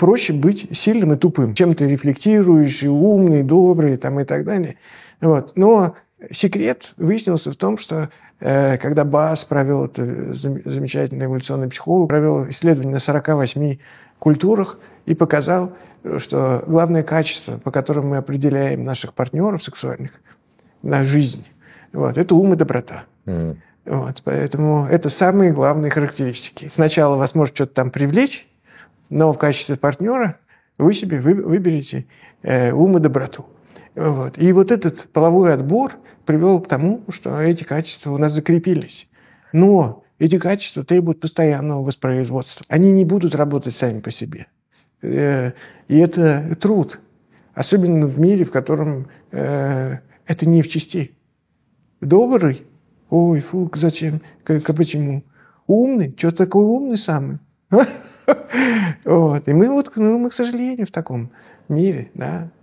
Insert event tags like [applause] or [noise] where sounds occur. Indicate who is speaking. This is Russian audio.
Speaker 1: проще быть сильным и тупым, чем ты рефлектируешь, и умный, и добрый там, и так далее. Вот. Но секрет выяснился в том, что э, когда Бас провел, это замечательный эволюционный психолог, провел исследование на 48 культурах и показал, что главное качество, по которому мы определяем наших партнеров сексуальных на жизнь, вот, это ум и доброта. Mm. Вот, поэтому это самые главные характеристики. Сначала вас может что-то там привлечь, но в качестве партнера вы себе выберете э, ум и доброту. Вот. И вот этот половой отбор привел к тому, что эти качества у нас закрепились. Но эти качества требуют постоянного воспроизводства. Они не будут работать сами по себе. Э, и это труд. Особенно в мире, в котором э, это не в части. Добрый? Ой, фу, зачем? К, к почему? Умный? Что такой умный самый? [laughs] Вот. И мы, вот, ну, мы, к сожалению, в таком мире, да,